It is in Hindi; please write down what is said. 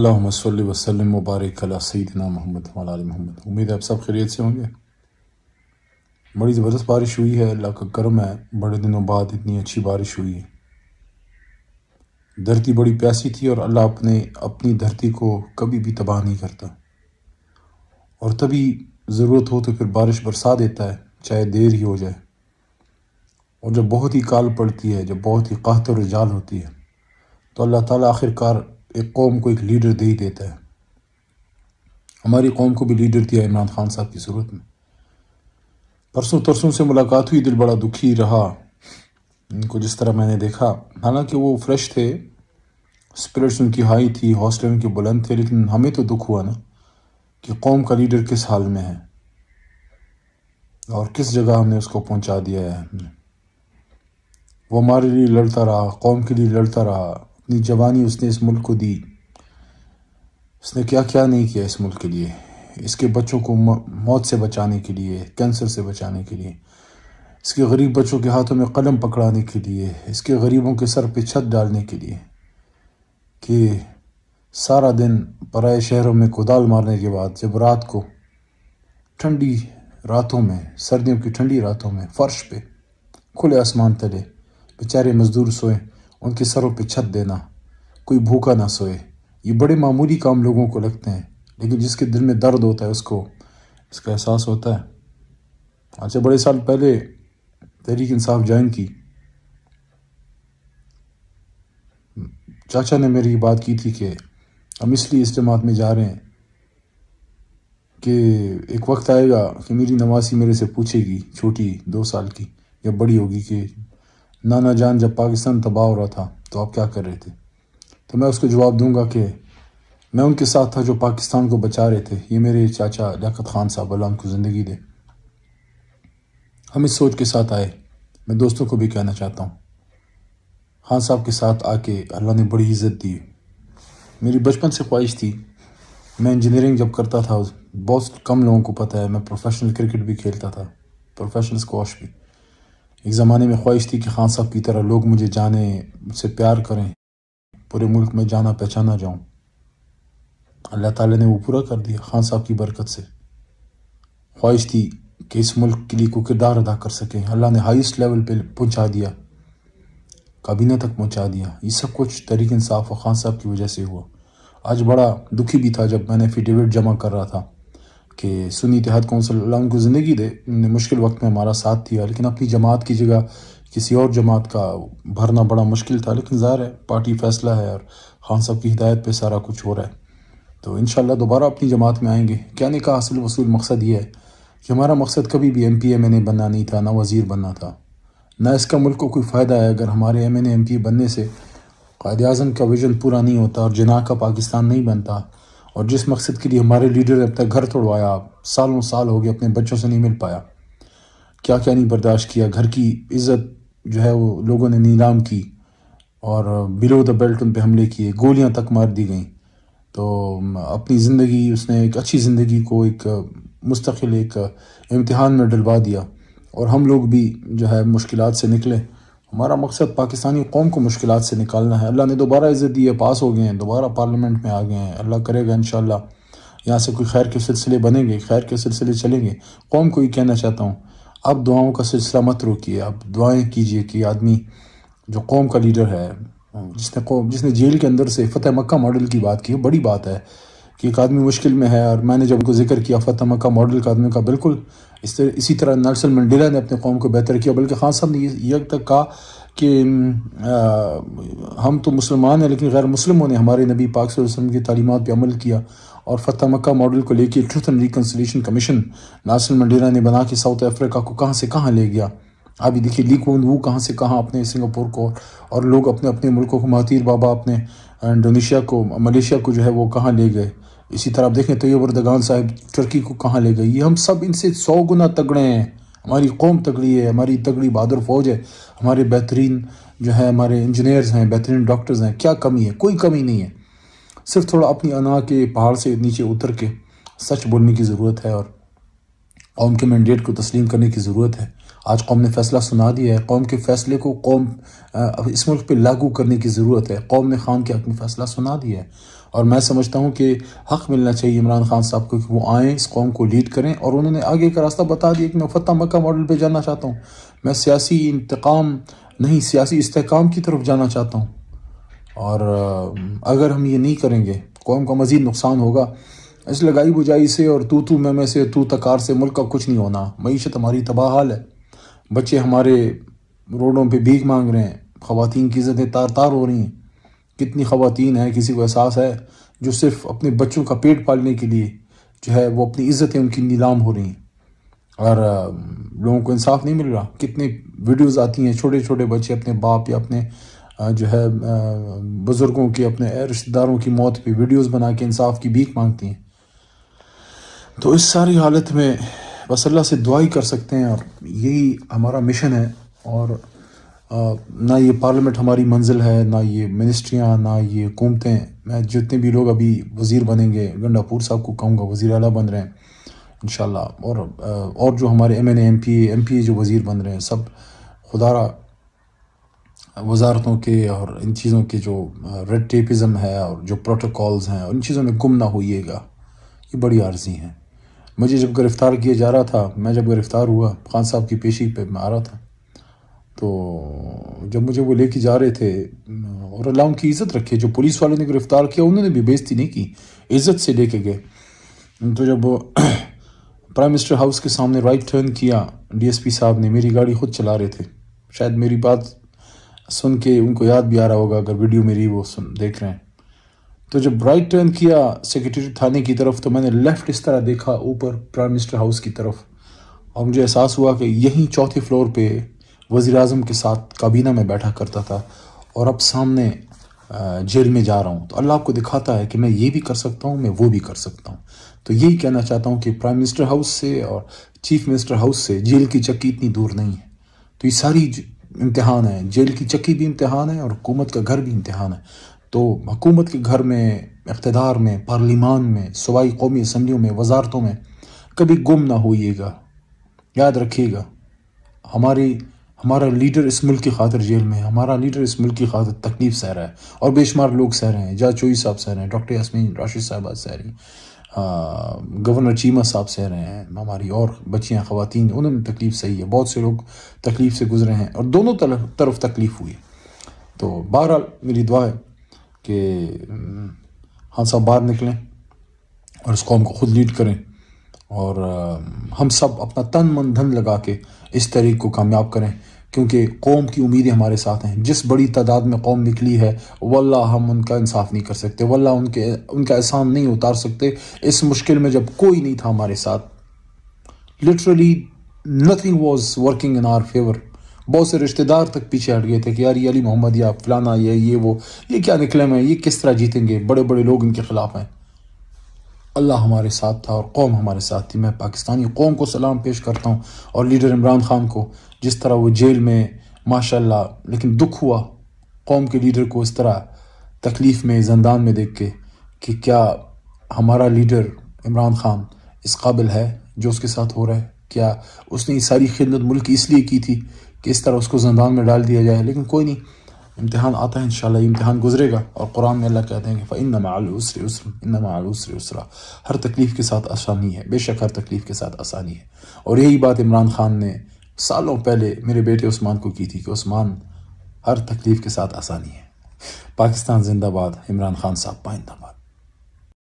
अल्लाम वसलम मुबारक सईदना मोहम्मद वाल मोहम्मद उम्मीद है आप सब खैरियत से होंगे बड़ी ज़बरदस्त बारिश हुई है अल्लाह का करम है बड़े दिनों बाद इतनी अच्छी बारिश हुई है धरती बड़ी प्यासी थी और अल्लाह अपने अपनी धरती को कभी भी तबाह नहीं करता और तभी ज़रूरत हो तो फिर बारिश बरसा देता है चाहे देर ही हो जाए और जब बहुत ही काल पड़ती है जब बहुत ही कहतर जाल होती है तो अल्लाह ताला आखिरकार एक कौम को एक लीडर दे ही देता है हमारी कौम को भी लीडर दिया इमरान खान साहब की सूरत में परसों तरसों से मुलाकात हुई दिल बड़ा दुखी रहा इनको जिस तरह मैंने देखा हालांकि वो फ्रेश थे स्पिरिट्स उनकी हाई थी हौसले उनके बुलंद थे लेकिन हमें तो दुख हुआ ना कि कौम का लीडर किस हाल में है और किस जगह हमने उसको पहुंचा दिया है हमने वो हमारे लिए लड़ता रहा कौम के लिए लड़ता रहा अपनी जवानी उसने इस मुल्क को दी उसने क्या क्या नहीं किया इस मुल्क के लिए इसके बच्चों को मौत से बचाने के लिए कैंसर से बचाने के लिए इसके गरीब बच्चों के हाथों में कलम पकड़ाने के लिए इसके गरीबों के सर पे छत डालने के लिए कि सारा दिन पराए शहरों में कुदाल मारने के बाद जब रात को ठंडी रातों में सर्दियों की ठंडी रातों में फ़र्श पे खुले आसमान तले बेचारे मज़दूर सोएं उनके सरों पे छत देना कोई भूखा ना सोए ये बड़े मामूली काम लोगों को लगते हैं लेकिन जिसके दिल में दर्द होता है उसको इसका एहसास होता है अच्छा बड़े साल पहले तहरीक इंसाफ ज्वाइन की चाचा ने मेरी बात की थी कि हम इसलिए इज्तम में जा रहे हैं कि एक वक्त आएगा कि मेरी नवासी मेरे से पूछेगी छोटी दो साल की या बड़ी होगी कि नाना जान जब पाकिस्तान तबाह हो रहा था तो आप क्या कर रहे थे तो मैं उसको जवाब दूंगा कि मैं उनके साथ था जो पाकिस्तान को बचा रहे थे ये मेरे चाचा लियात खान साहब अल्लाह उनको ज़िंदगी दे हम इस सोच के साथ आए मैं दोस्तों को भी कहना चाहता हूँ खान साहब के साथ आके अल्लाह ने बड़ी इज़्ज़त दी मेरी बचपन से ख्वाहिश थी मैं इंजीनियरिंग जब करता था बहुत कम लोगों को पता है मैं प्रोफेशनल क्रिकेट भी खेलता था प्रोफेशनल स्कॉश भी एक ज़माने में ख्वाहिश थी कि खान साहब की तरह लोग मुझे जाने मुझसे प्यार करें पूरे मुल्क में जाना पहचाना जाऊँ अल्लाह ताला ने वो पूरा कर दिया खान साहब की बरकत से ख्वाहिश थी कि इस मुल्क के लिए को किरदार अदा कर सकें अल्लाह ने हाईस्ट लेवल पे पहुंचा दिया काबीना तक पहुंचा दिया ये सब कुछ तरीक इंसाफ और ख़ान साहब की वजह से हुआ आज बड़ा दुखी भी था जब मैंने एफिडेविट जमा कर रहा था कि सुनी इतिहाद कौंसल अल्लाह उनको ज़िंदगी दे मुश्किल वक्त में हमारा साथ दिया लेकिन अपनी जमात की जगह किसी और जमात का भरना बड़ा मुश्किल था लेकिन ज़ाहिर है पार्टी फैसला है और खान साहब की हिदायत पर सारा कुछ हो रहा है तो इन दोबारा अपनी जमात में आएंगे नहीं का हासिल वसूल मकसद ये है कि हमारा मकसद कभी भी एम पी एम एन बनना नहीं था ना वज़ीर बनना था ना इसका मुल्क को कोई फ़ायदा है अगर हमारे एम एन एम पी बनने से कायद अजम का विजन पूरा नहीं होता और जना का पाकिस्तान नहीं बनता और जिस मकसद के लिए हमारे लीडर ने अब तक घर तोड़वाया सालों साल हो गए अपने बच्चों से नहीं मिल पाया क्या क्या नहीं बर्दाश्त किया घर की इज़्ज़त जो है वो लोगों ने नीलाम की और बिलो द बेल्ट उन पर हमले किए गोलियां तक मार दी गई तो अपनी ज़िंदगी उसने एक अच्छी ज़िंदगी को एक मुस्तकिल एक इम्तहान में डलवा दिया और हम लोग भी जो है मुश्किल से निकले हमारा मकसद पाकिस्तानी कौम को मुश्किल से निकालना है अल्लाह ने दोबारा इज़्ज़त दी है पास हो गए हैं दोबारा पार्लियामेंट में आ गए हैं अल्लाह करेगा इन यहाँ से कोई खैर के सिलसिले बनेंगे खैर के सिलसिले चलेंगे कौम को ही कहना चाहता हूँ अब दुआओं का सिलसिला मत रोकिए अब दुआएं कीजिए कि आदमी जो कौम का लीडर है जिसने कौम जिसने जेल के अंदर से फतेह मक्का मॉडल की बात की बड़ी बात है कि एक आदमी मुश्किल में है और मैंने जब उनको जिक्र किया फतेह मक्का मॉडल का आदमी का बिल्कुल इस तरह इसी तरह नर्सल मंडेला ने अपने कौम को बेहतर किया बल्कि खान साहब ने यह तक कहा कि आ, हम तो मुसलमान हैं लेकिन गैर मुसलमों ने हमारे नबी पाक वसल्लम की तलीमत पर अमल किया और फतह मक्का मॉडल को लेकर truth and reconciliation commission Nasir Mandera ने बना के साउथ अफ्रीका को कहाँ से कहाँ ले गया अभी देखिए लीक वन वो कहाँ से कहाँ अपने सिंगापुर को और लोग अपने अपने मुल्कों को महतीर बाबा अपने इंडोनेशिया को मलेशिया को जो है वो कहाँ ले गए इसी तरह आप देखें तैयब तो साहब तुर्की को कहाँ ले गए ये हम सब इनसे सौ गुना तगड़े हैं हमारी कौम तगड़ी है हमारी तगड़ी बहादुर फौज है हमारे बेहतरीन जो है हमारे इंजीनियर्स हैं बेहतरीन डॉक्टर्स हैं क्या कमी है कोई कमी नहीं है सिर्फ थोड़ा अपनी अना के पहाड़ से नीचे उतर के सच बोलने की ज़रूरत है और कौम के मैंडेट को तस्लीम करने की ज़रूरत है आज कौम ने फैसला सुना दिया है कौम के फैसले को कौम इस मुल्क पर लागू करने की ज़रूरत है कौम ने खान के हक में फ़ैसला सुना दिया है और मैं समझता हूँ कि हक मिलना चाहिए इमरान खान साहब को कि वो आएँ इस कौम को लीड करें और उन्होंने आगे का रास्ता बता दिया कि मैं फतः मक्का मॉडल पर जाना चाहता हूँ मैं सियासी इंतकाम नहीं सियासी इसकाम की तरफ जाना चाहता हूँ और अगर हम ये नहीं करेंगे कौम का मज़ीद नुकसान होगा इस लगाई बुझाई से और तू तू मैं से तू तकार से मुल्क का कुछ नहीं होना मीशत हमारी तबाह हाल है बच्चे हमारे रोडों पे भीख मांग रहे हैं ख़वान की इज़्ज़तें तार तार हो रही हैं कितनी ख़वान हैं किसी को एहसास है जो सिर्फ अपने बच्चों का पेट पालने के लिए जो है वो अपनी इज़्ज़तें उनकी नीलाम हो रही हैं और लोगों को इंसाफ नहीं मिल रहा कितने वीडियोस आती हैं छोटे छोटे बच्चे अपने बाप या अपने जो है बुज़ुर्गों की अपने रिश्तेदारों की मौत पर वीडियोज़ बना के इंसाफ की भीख मांगती हैं तो इस सारी हालत में बस अल्लाह से दुआ ही कर सकते हैं और यही हमारा मिशन है और आ, ना ये पार्लियामेंट हमारी मंजिल है ना ये मिनिस्ट्रियाँ ना ये हुकूमतें मैं जितने भी लोग अभी वज़ीर बनेंगे गंडापुर साहब को कहूँगा वज़ी अला बन रहे हैं इन और और जो हमारे M N M P M P जो वज़ीर बन रहे हैं सब खुदारा वजारतों के और इन चीज़ों के जो रेड टेपिज़म है और जो प्रोटोकॉल्स हैं और इन चीज़ों में गुम ना होइएगा ये बड़ी आर्जी हैं मुझे जब गिरफ़्तार किया जा रहा था मैं जब गिरफ़्तार हुआ खान साहब की पेशी पे मैं आ रहा था तो जब मुझे वो लेके जा रहे थे और अल्लाह उनकी इज़्ज़त रखी जो पुलिस वाले ने गिरफ़्तार किया उन्होंने भी बेइज्जती नहीं की इज़्ज़त से लेके गए तो जब प्राइम मिनिस्टर हाउस के सामने राइट टर्न किया पी साहब ने मेरी गाड़ी खुद चला रहे थे शायद मेरी बात सुन के उनको याद भी आ रहा होगा अगर वीडियो मेरी वो सुन देख रहे हैं तो जब राइट टर्न किया सेक्रेटरी थाने की तरफ तो मैंने लेफ़्ट इस तरह देखा ऊपर प्राइम मिनिस्टर हाउस की तरफ और मुझे एहसास हुआ कि यहीं चौथे फ्लोर पे वज़ी अजम के साथ काबीना में बैठा करता था और अब सामने जेल में जा रहा हूँ तो अल्लाह आपको दिखाता है कि मैं ये भी कर सकता हूँ मैं वो भी कर सकता हूँ तो यही कहना चाहता हूँ कि प्राइम मिनिस्टर हाउस से और चीफ मिनिस्टर हाउस से जेल की चक्की इतनी दूर नहीं है तो ये सारी इम्तहान है जेल की चक्की भी इम्तहान है और हुकूमत का घर भी इम्तहान है तो हुकूमत के घर में इकतदार में पार्लिमान में सूबाई कौमी असम्बलियों में वजारतों में कभी गुम ना होइएगा याद रखिएगा हमारी हमारा लीडर इस मुल्क की खातर जेल में है हमारा लीडर इस मुल्क की खातर तकलीफ सह रहा है और बेशुमार लोग सह रहे हैं जा चोई साहब सह रहे हैं डॉक्टर यासमीन राशिद साहबा सह रही गवर्नर चीमा साहब सह रहे हैं हमारी और बच्चियाँ ख़वान उन्होंने तकलीफ़ सही है बहुत से लोग तकलीफ़ से गुजरे हैं और दोनों तरफ तकलीफ़ हुई तो बहरहाल मेरी दुआ है कि हाँ सब बाहर निकलें और इस कौम को खुद लीड करें और हम सब अपना तन मन धन लगा के इस तरीक को कामयाब करें क्योंकि कौम की उम्मीदें हमारे साथ हैं जिस बड़ी तादाद में कौम निकली है वल्ला हम उनका इंसाफ नहीं कर सकते वल्ला उनके उनका एहसान नहीं उतार सकते इस मुश्किल में जब कोई नहीं था हमारे साथ literally nothing was working in our favour बहुत से रिश्तेदार तक पीछे हट गए थे कि यार ये अली मोहम्मद या फलाना ये ये वो ये क्या निकले हैं ये किस तरह जीतेंगे बड़े बड़े लोग इनके ख़िलाफ़ हैं अल्लाह हमारे साथ था और कौम हमारे साथ थी मैं पाकिस्तानी कौम को सलाम पेश करता हूँ और लीडर इमरान खान को जिस तरह वो जेल में माशा लेकिन दुख हुआ कौम के लीडर को इस तरह तकलीफ़ में जंदान में देख के कि क्या हमारा लीडर इमरान खान इस काबिल है जो उसके साथ हो रहा है क्या उसने ये सारी खिदमत मुल्क इसलिए की थी कि इस तरह उसको ज़िंदान में डाल दिया जाए लेकिन कोई नहीं इम्तहान आता है इन शाला इम्तहान गुजरेगा और कुरान में अल्लाह कहते हैं कि इन नमालूसरे उसर इन नमालूसरे उसरा हर तकलीफ़ के साथ आसानी है बेशक हर तकलीफ़ के साथ आसानी है और यही बात इमरान खान ने सालों पहले मेरे बेटे उस्मान को की थी कि उस्मान हर तकलीफ़ के साथ आसानी है पाकिस्तान जिंदाबाद इमरान खान साहब पाइंदाबाद